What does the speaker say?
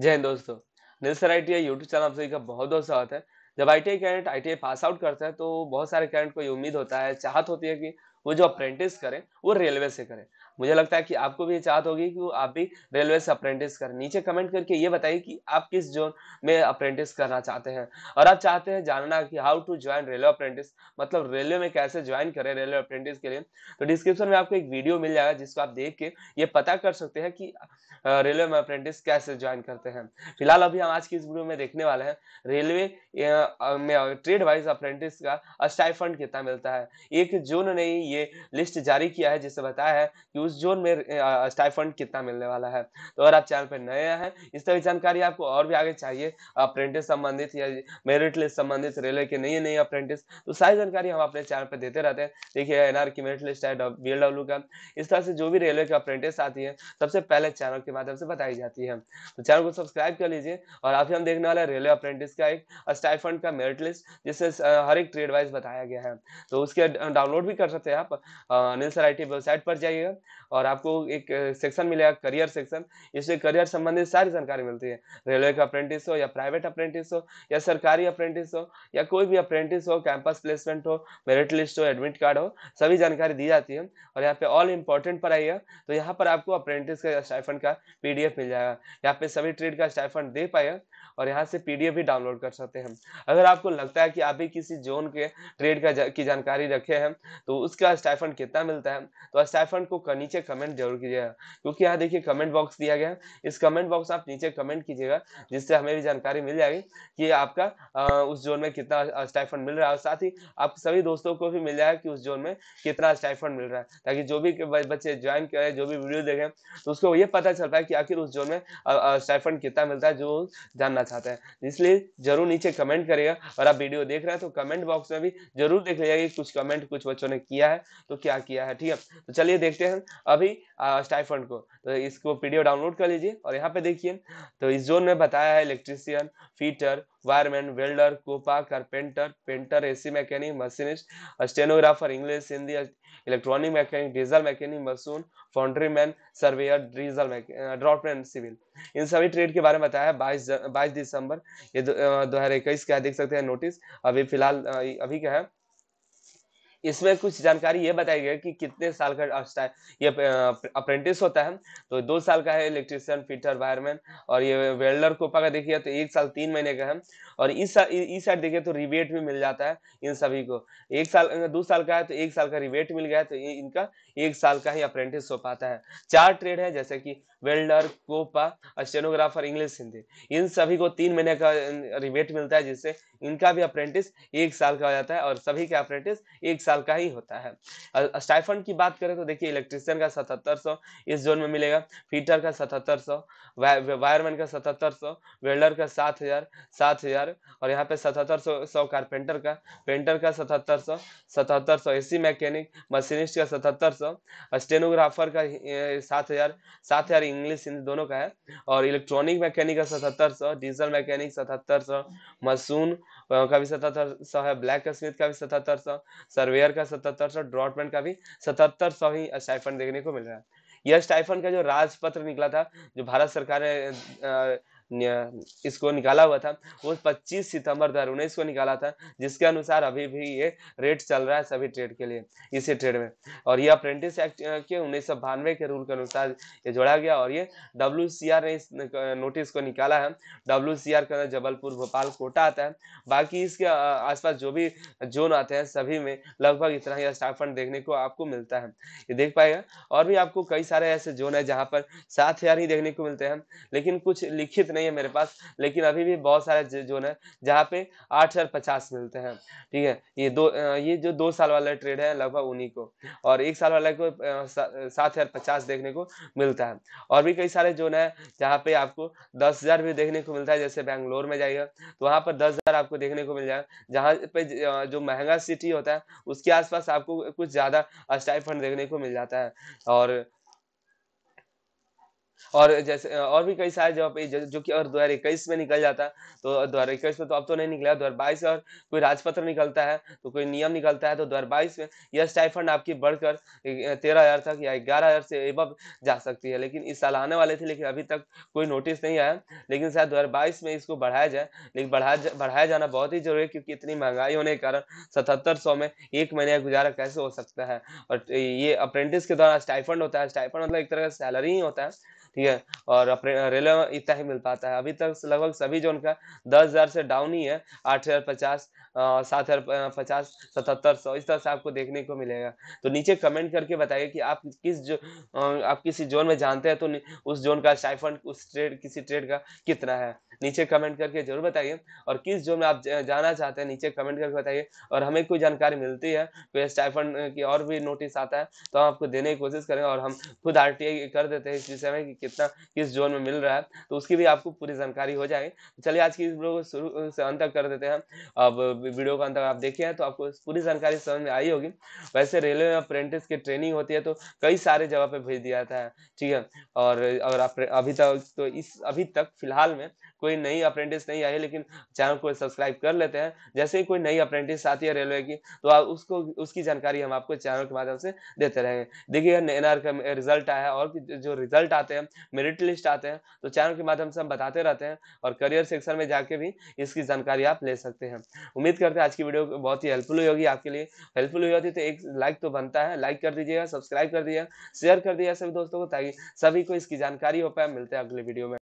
जय हिंद दोस्तों Nil sir I YouTube channel आप सभी का बहुत बहुत स्वागत है जब I T candidate I pass out करता है तो बहुत सारे कैंडेट को ये उम्मीद होता है चाहत होती है कि वो जो अप्रेंटिस करें वो रेलवे से करें मुझे लगता है कि आपको भी चाहत होगी कि आप भी रेलवे से अप्रेंटिस करें नीचे कमेंट करके ये बताइए कि आप किस जोन में अप्रेंटिस करना चाहते हैं और आप चाहते हैं जानना कि how to join railway apprentice मतलब रेलवे में कैसे ज्वाइन करें रेलवे अप्रेंटिस के लिए तो डिस्क्रिप्शन में आपको एक वीडियो मिल जाएगा जिसको आप देख के ये पता कर सकते हैं कि रेलवे में अप्रेंटिस कैसे ज्वाइन करते हैं फिलहाल अभी हम आज की इस वीडियो में देखने वाले हैं रेलवे में ट्रेड वाइज अप्रेंटिस का स्टाइफंड कितना मिलता है एक जून ने ये लिस्ट जारी किया है जिसे बताया है कि उस जोन में स्टाइफंड कितना मिलने वाला है तो अगर आप चैनल पर नए हैं इस तरह की जानकारी आपको और भी आगे चाहिए अप्रेंटिस संबंधित या मेरिट लिस्ट संबंधित रेलवे के नई नई अप्रेंटिस तो सारी जानकारी हम अपने चैनल पर देते रहते हैं देखिए एनआर की मेरिट लिस्ट है बी का इस तरह से जो भी रेलवे की अप्रेंटिस आती है सबसे पहले चैनल के माध्यम से बताई जाती है तो चैनल को सब्सक्राइब कर लीजिए और अभी हम देखने वाले हैं रेलवे अप्रेंटिस का एक स्टाइफंड का मेरिट लिस्ट जिससे हर एक ट्रेड वाइज बताया गया है तो उसके डाउनलोड भी कर सकते हैं आप अनिल सर आई वेबसाइट पर जाइएगा और आपको एक सेक्शन मिलेगा करियर सेक्शन इससे करियर संबंधित सारी जानकारी मिलती है रेलवे का अप्रेंटिस हो या प्राइवेट अप्रेंटिस हो या सरकारी अप्रेंटिस हो या कोई भी अप्रेंटिस हो कैंपस प्लेसमेंट हो मेरिट लिस्ट हो एडमिट कार्ड हो सभी जानकारी दी जाती है और यहाँ पे ऑल इम्पोर्टेंट पर आइए तो यहाँ पर आपको अप्रेंटिस का स्टाइफन का पी मिल जाएगा यहाँ पे सभी ट्रेड का स्टाइफन दे पाए और यहाँ से पी भी डाउनलोड कर सकते हैं अगर आपको लगता है कि आप भी किसी जोन के ट्रेड का की जानकारी रखे हैं तो उसका स्टाइफन कितना मिलता है तो स्टाइफन को कनी नीचे कमेंट जरूर कीजिएगा क्योंकि यहाँ देखिए कमेंट बॉक्स दिया गया इस कमेंट बॉक्स आप नीचे कमेंट कीजिएगा जिससे हमें भी जानकारी मिल जाएगी कि आपका आ, उस जोन में कितना स्टाइफन मिल रहा है और साथ ही आप सभी दोस्तों को भी मिल जाएगा कि उस जोन में कितना स्टाइफन मिल रहा है ताकि जो भी बच्चे ज्वाइन करें जो भी वीडियो देखें तो उसको ये पता चलता है कि आखिर उस जोन में स्टाइफन कितना मिलता है जो जानना चाहते हैं इसलिए जरूर नीचे कमेंट करेगा और आप वीडियो देख रहे हैं तो कमेंट बॉक्स में भी जरूर देख लीजिएगा कुछ कमेंट कुछ बच्चों ने किया है तो क्या किया है ठीक है तो चलिए देखते हैं अभी स्टाइफंड को तो इसको पीडीओ डाउनलोड कर लीजिए और यहाँ पे देखिए तो इस जोन में बताया है electrician fitter wireman welder COPA carpenter painter AC mechanic machinist stenographer English Hindi electronic mechanic diesel mechanic mason foundry man surveyor diesel draughtsman civil इन सभी ट्रेड के बारे में बताया है बाईस बाईस दिसंबर ये दो हजार इक्कीस का देख सकते हैं नोटिस अभी फिलहाल अभी क्या है इसमें कुछ जानकारी ये बताई गई कि कितने साल का ये अप्रेंटिस होता है तो दो साल का है इलेक्ट्रिशियन फिटर वायरमैन और ये वेल्डर कोपा का देखिए तो एक साल तीन महीने का है और इस इस साइड देखिए तो रिबेट भी मिल जाता है इन सभी को एक साल दो साल का है तो एक साल का रिबेट मिल गया तो इनका एक साल का ही अप्रेंटिस हो पाता है चार ट्रेड है जैसे कि welder COPA stenographer English Hindi इन सभी को तीन महीने का रिबेट मिलता है जिससे इनका भी अप्रेंटिस एक साल का हो जाता है और सभी का अप्रेंटिस एक साल साल का ही होता है स्टाइफन की बात करें तो देखिए इलेक्ट्रिशियन का सतहत्तर सौ इस जोन में मिलेगा फीटर का सतहत्तर सौ वायरमैन का सतहत्तर सौ वेल्डर का सात हजार सात हजार और यहाँ पे सतहत्तर सौ सौ कारपेंटर का पेंटर का सतहत्तर सौ सतहत्तर सौ ए सी मैकेनिक मशीनिस्ट का सतहत्तर सौ स्टेनोग्राफर का सात हजार सात हजार इंग्लिश हिंदी दोनों का है और इलेक्ट्रॉनिक मैकेनिक का सतहत्तर सौ डीजल मैकेनिक सतहत्तर सौ मसून का भी सतहत्तर सौ है ब्लैक स्मिथ का भी सतहत्तर सौ सर्वेयर का सतहत्तर सौ ड्रॉटमैन का भी सतहत्तर सौ ही स्टाइफन देखने को मिल रहा है यह स्टाइफन का जो राजपत्र निकला था जो भारत सरकार ने इसको निकाला हुआ था वो 25 सितंबर दो को निकाला था जिसके अनुसार अभी भी ये रेट चल रहा है सभी ट्रेड के लिए इसी ट्रेड में और ये अप्रेंटिस एक्ट के उन्नीस के रूल के अनुसार ये जोड़ा गया और ये डब्ल्यू ने इस नोटिस को निकाला है डब्ल्यू के अंदर जबलपुर भोपाल कोटा आता है बाकी इसके आसपास जो भी जोन आते हैं सभी में लगभग इतना ही स्टाफ फंड देखने को आपको मिलता है ये देख पाएगा और भी आपको कई सारे ऐसे जोन है जहाँ पर सात ही देखने को मिलते हैं लेकिन कुछ लिखित नहीं नहीं है मेरे पास लेकिन अभी भी बहुत सारे जो है जहाँ पे आठ हजार पचास मिलते हैं ठीक है ये दो ये जो दो साल वाला ट्रेड है लगभग उन्हीं को और एक साल वाला को सात हजार पचास देखने को मिलता है और भी कई सारे जो है जहाँ पे आपको दस हजार भी देखने को मिलता है जैसे बैंगलोर में जाइए तो वहाँ पर दस हजार आपको देखने को मिल जाएगा जहाँ पे जो महंगा सिटी होता है उसके आसपास आपको कुछ ज्यादा स्टाइफंड देखने को मिल जाता है और और जैसे और भी कई सारे जॉब जो कि और दो हजार इक्कीस में निकल जाता है तो दो हजार इक्कीस में तो अब तो नहीं निकला दो हजार बाईस और कोई राजपत्र निकलता है तो कोई नियम निकलता है तो दो हजार बाईस में यह स्टाइफंड आपकी बढ़कर तेरह हजार तक या ग्यारह हजार से एबव जा सकती है लेकिन इस साल आने वाले थे लेकिन अभी तक कोई नोटिस नहीं आया लेकिन शायद दो हजार बाईस में इसको बढ़ाया जाए लेकिन बढ़ाया बढ़ाया जाना बहुत ही जरूरी है क्योंकि इतनी महंगाई होने के कारण सतहत्तर सौ में एक महीने का गुजारा कैसे हो सकता है और ये अप्रेंटिस के द्वारा स्टाइफंड होता है स्टाइफंड मतलब एक तरह का सैलरी ही होता है ठीक है और अपने रेलवे में इतना ही मिल पाता है अभी तक लगभग सभी जोन का दस हजार से डाउन ही है आठ हजार पचास सात हजार पचास सतहत्तर सौ इस तरह से आपको देखने को मिलेगा तो नीचे कमेंट करके बताइए कि आप किस जो आप किसी जोन में जानते हैं तो उस जोन का स्टाइफंड उस ट्रेड किसी ट्रेड का कितना है नीचे कमेंट करके जरूर बताइए और किस जोन में आप जाना चाहते हैं नीचे कमेंट करके बताइए और हमें कोई जानकारी मिलती है कोई स्टाइफंड की और भी नोटिस आता है तो हम आपको देने की कोशिश करेंगे और हम खुद आर कर देते हैं इस विषय में कितना किस जोन में मिल रहा है तो उसकी भी आपको पूरी जानकारी हो जाएगी तो चलिए आज की वीडियो को शुरू से अंत तक कर देते हैं अब वीडियो का अंत आप देखे हैं तो आपको पूरी जानकारी समझ में आई होगी वैसे रेलवे में अप्रेंटिस की ट्रेनिंग होती है तो कई सारे जगह पर भेज दिया जाता है ठीक है और अगर आप अभी तक तो इस अभी तक फिलहाल में कोई नई अप्रेंटिस नहीं आई लेकिन चैनल को सब्सक्राइब कर लेते हैं जैसे ही कोई नई अप्रेंटिस आती है रेलवे की तो आप उसको उसकी जानकारी हम आपको चैनल के माध्यम से देते रहेंगे देखिए एनआर का रिजल्ट आया है और जो रिजल्ट आते हैं मेरिट लिस्ट आते हैं तो चैनल के माध्यम से हम बताते रहते हैं और करियर सेक्शन में जाके भी इसकी जानकारी आप ले सकते हैं उम्मीद करते हैं आज की वीडियो बहुत ही हेल्पफुल हुई होगी आपके लिए हेल्पफुल हुई होती तो एक लाइक तो बनता है लाइक कर दीजिएगा सब्सक्राइब कर दीजिएगा शेयर कर दीजिएगा सभी दोस्तों को ताकि सभी को इसकी जानकारी हो पाए मिलते हैं अगले वीडियो में